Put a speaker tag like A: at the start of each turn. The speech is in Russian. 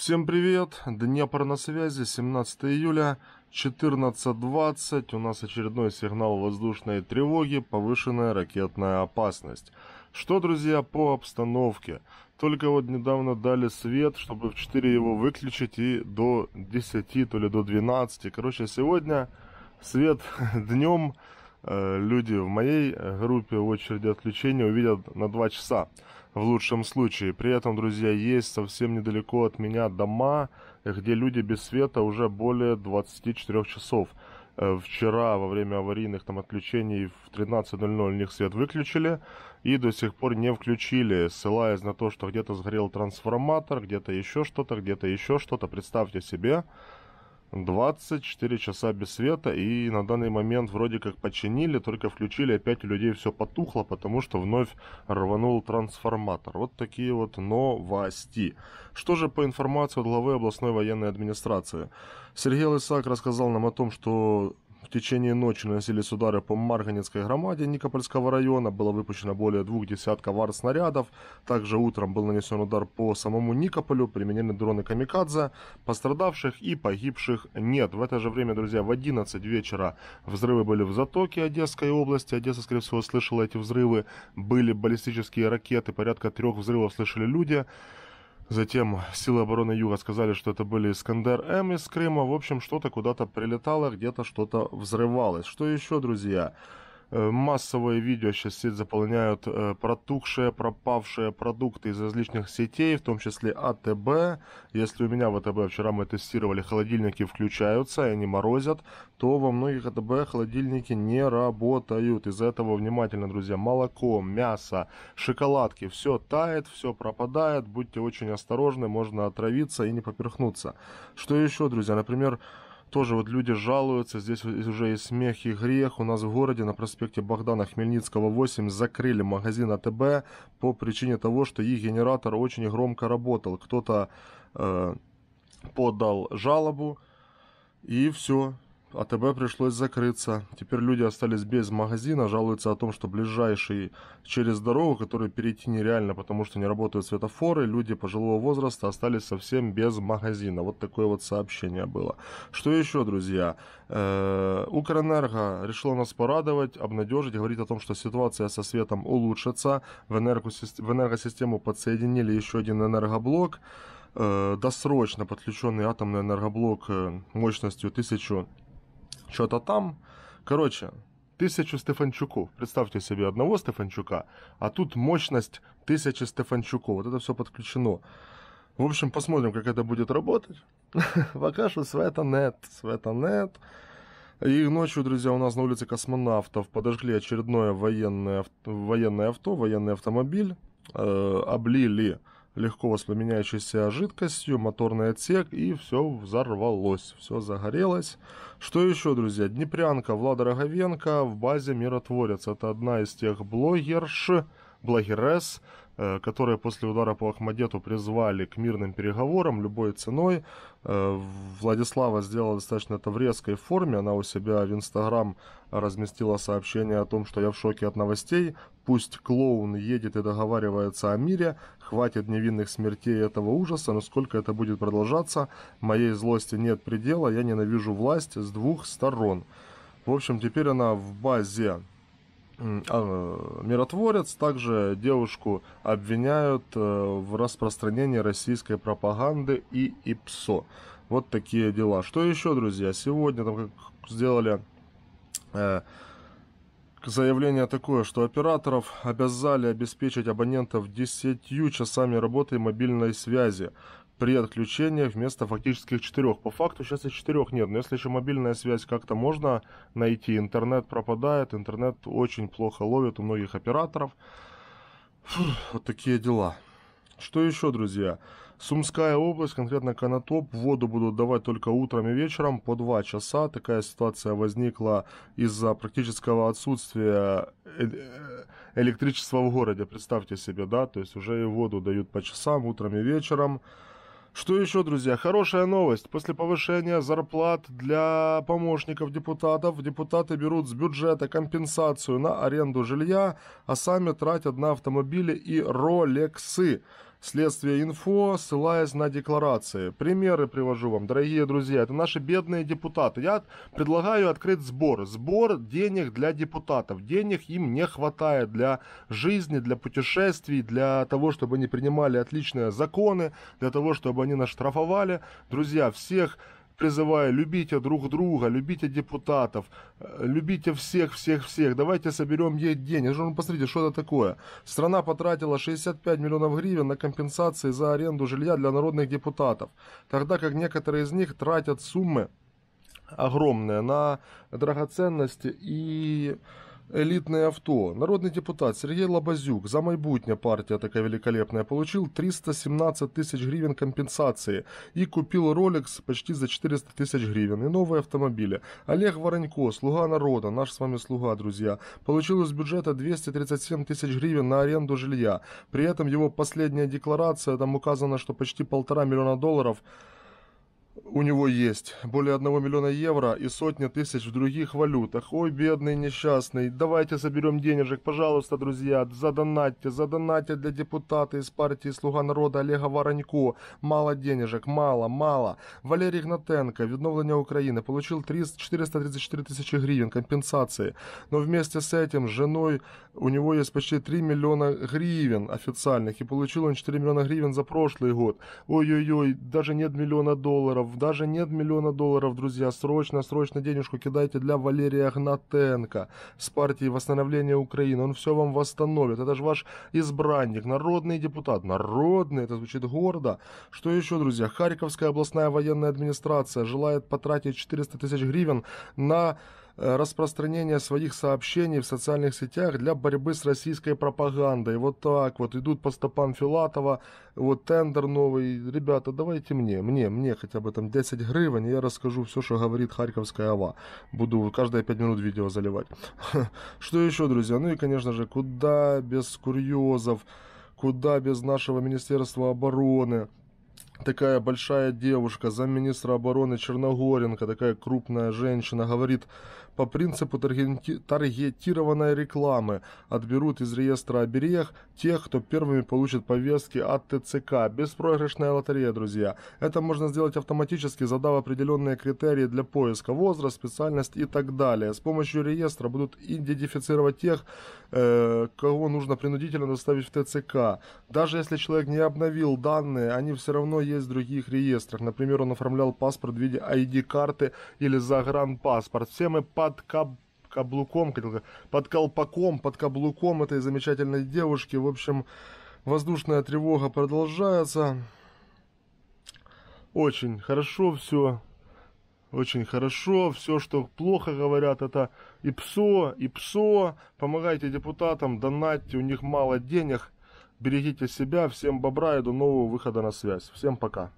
A: Всем привет! Днепр на связи, 17 июля, 14.20. У нас очередной сигнал воздушной тревоги, повышенная ракетная опасность. Что, друзья, по обстановке? Только вот недавно дали свет, чтобы в 4 его выключить и до 10, то ли до 12. Короче, сегодня свет днем э, люди в моей э, группе в очереди отключения увидят на 2 часа в лучшем случае. При этом, друзья, есть совсем недалеко от меня дома, где люди без света уже более 24 часов. Э, вчера во время аварийных там отключений в 13.00 у них свет выключили и до сих пор не включили, ссылаясь на то, что где-то сгорел трансформатор, где-то еще что-то, где-то еще что-то. Представьте себе, 24 часа без света, и на данный момент вроде как починили, только включили, опять у людей все потухло, потому что вновь рванул трансформатор. Вот такие вот новости. Что же по информации от главы областной военной администрации? Сергей Лысак рассказал нам о том, что в течение ночи наносились удары по Марганецкой громаде Никопольского района, было выпущено более двух десятков арт-снарядов. Также утром был нанесен удар по самому Никополю, применены дроны «Камикадзе». Пострадавших и погибших нет. В это же время, друзья, в 11 вечера взрывы были в Затоке Одесской области. Одесса, скорее всего, слышала эти взрывы. Были баллистические ракеты, порядка трех взрывов слышали люди. Затем силы обороны Юга сказали, что это были Искандер-М из Крыма. В общем, что-то куда-то прилетало, где-то что-то взрывалось. Что еще, друзья? Друзья. Э, массовые видео сейчас сеть заполняют э, протухшие, пропавшие продукты из различных сетей, в том числе АТБ. Если у меня в АТБ вчера мы тестировали, холодильники включаются и они морозят, то во многих АТБ холодильники не работают. Из-за этого внимательно, друзья, молоко, мясо, шоколадки, все тает, все пропадает. Будьте очень осторожны, можно отравиться и не поперхнуться. Что еще, друзья? Например, тоже вот люди жалуются, здесь уже и смех, и грех. У нас в городе на проспекте Богдана Хмельницкого 8 закрыли магазин АТБ по причине того, что их генератор очень громко работал. Кто-то э, подал жалобу, и все. АТБ пришлось закрыться. Теперь люди остались без магазина, жалуются о том, что ближайший через дорогу, который перейти нереально, потому что не работают светофоры, люди пожилого возраста остались совсем без магазина. Вот такое вот сообщение было. Что еще, друзья? Э-э- Укрэнерго решила нас порадовать, обнадежить, говорит о том, что ситуация со светом улучшится. В, энергосист- в энергосистему подсоединили еще один энергоблок э, досрочно подключенный атомный энергоблок э, мощностью 1000 что-то там. Короче, тысячу Стефанчуков. Представьте себе одного Стефанчука, а тут мощность тысячи Стефанчуков. Вот это все подключено. В общем, посмотрим, как это будет работать. Пока что светонет, светонет. И ночью, друзья, у нас на улице космонавтов подожгли очередное военное, военное авто, военный автомобиль. Э, облили легко воспламеняющейся жидкостью, моторный отсек, и все взорвалось, все загорелось. Что еще, друзья? Днепрянка Влада Роговенко в базе «Миротворец». Это одна из тех блогерш, блогерес, Э, которые после удара по Ахмадету призвали к мирным переговорам любой ценой. Э, Владислава сделала достаточно это в резкой форме. Она у себя в Инстаграм разместила сообщение о том, что я в шоке от новостей. Пусть клоун едет и договаривается о мире. Хватит невинных смертей этого ужаса, но сколько это будет продолжаться, моей злости нет предела. Я ненавижу власть с двух сторон. В общем, теперь она в базе а, миротворец. Также девушку обвиняют э, в распространении российской пропаганды и ИПСО. Вот такие дела. Что еще, друзья? Сегодня там как сделали э, заявление такое, что операторов обязали обеспечить абонентов 10 часами работы мобильной связи при отключении вместо фактических четырех. По факту сейчас и четырех нет, но если еще мобильная связь как-то можно найти, интернет пропадает, интернет очень плохо ловит у многих операторов. Фу, вот такие дела. Что еще, друзья? Сумская область, конкретно Канатоп, воду будут давать только утром и вечером по 2 часа. Такая ситуация возникла из-за практического отсутствия э, э, электричества в городе. Представьте себе, да, то есть уже и воду дают по часам, утром и вечером. Что еще, друзья? Хорошая новость. После повышения зарплат для помощников депутатов, депутаты берут с бюджета компенсацию на аренду жилья, а сами тратят на автомобили и ролексы. Следствие инфо, ссылаясь на декларации. Примеры привожу вам, дорогие друзья. Это наши бедные депутаты. Я предлагаю открыть сбор. Сбор денег для депутатов. Денег им не хватает для жизни, для путешествий, для того, чтобы они принимали отличные законы, для того, чтобы они нас штрафовали. Друзья, всех призываю, любите друг друга, любите депутатов, э, любите всех, всех, всех. Давайте соберем ей денег. Ну, посмотрите, что это такое. Страна потратила 65 миллионов гривен на компенсации за аренду жилья для народных депутатов, тогда как некоторые из них тратят суммы огромные на драгоценности и элитное авто. Народный депутат Сергей Лобазюк за майбутнє партия такая великолепная получил 317 тысяч гривен компенсации и купил Rolex почти за 400 тысяч гривен и новые автомобили. Олег Воронько, слуга народа, наш с вами слуга, друзья, получил из бюджета 237 тысяч гривен на аренду жилья. При этом его последняя декларация, там указано, что почти полтора миллиона долларов – у него есть более 1 миллиона евро и сотни тысяч в других валютах. Ой, бедный несчастный, давайте заберем денежек, пожалуйста, друзья, задонатьте, задонатьте для депутата из партии «Слуга народа» Олега Воронько. Мало денежек, мало, мало. Валерий Гнатенко, відновлення Украины, получил 300, 434 тысячи гривен компенсации. Но вместе с этим с женой у него есть почти 3 миллиона гривен официальных, и получил он 4 миллиона гривен за прошлый год. Ой-ой-ой, даже нет миллиона долларов даже нет миллиона долларов, друзья, срочно, срочно денежку кидайте для Валерия Гнатенко с партии восстановления Украины, он все вам восстановит, это же ваш избранник, народный депутат, народный, это звучит гордо. Что еще, друзья, Харьковская областная военная администрация желает потратить 400 тысяч гривен на Э, распространения своих сообщений в социальных сетях для борьбы с российской пропагандой. Вот так вот идут по стопам Филатова, вот тендер новый. Ребята, давайте мне, мне, мне хотя бы там 10 гривен, я расскажу все, что говорит Харьковская АВА. Буду каждые 5 минут видео заливать. Что еще, друзья? Ну и, конечно же, куда без курьезов, куда без нашего Министерства обороны такая большая девушка, замминистра обороны Черногоренко, такая крупная женщина, говорит, по принципу таргетированной рекламы отберут из реестра оберег тех, кто первыми получит повестки от ТЦК. Беспроигрышная лотерея, друзья. Это можно сделать автоматически, задав определенные критерии для поиска, возраст, специальность и так далее. С помощью реестра будут идентифицировать тех, э, кого нужно принудительно доставить в ТЦК. Даже если человек не обновил данные, они все равно есть в других реестрах. Например, он оформлял паспорт в виде ID-карты или загранпаспорт. Все мы под кап каблуком, под колпаком, под каблуком этой замечательной девушки. В общем, воздушная тревога продолжается. Очень хорошо все. Очень хорошо. Все, что плохо говорят, это и ПСО, и ПСО. Помогайте депутатам, донатьте, у них мало денег. Берегите себя, всем бобра и до нового выхода на связь. Всем пока.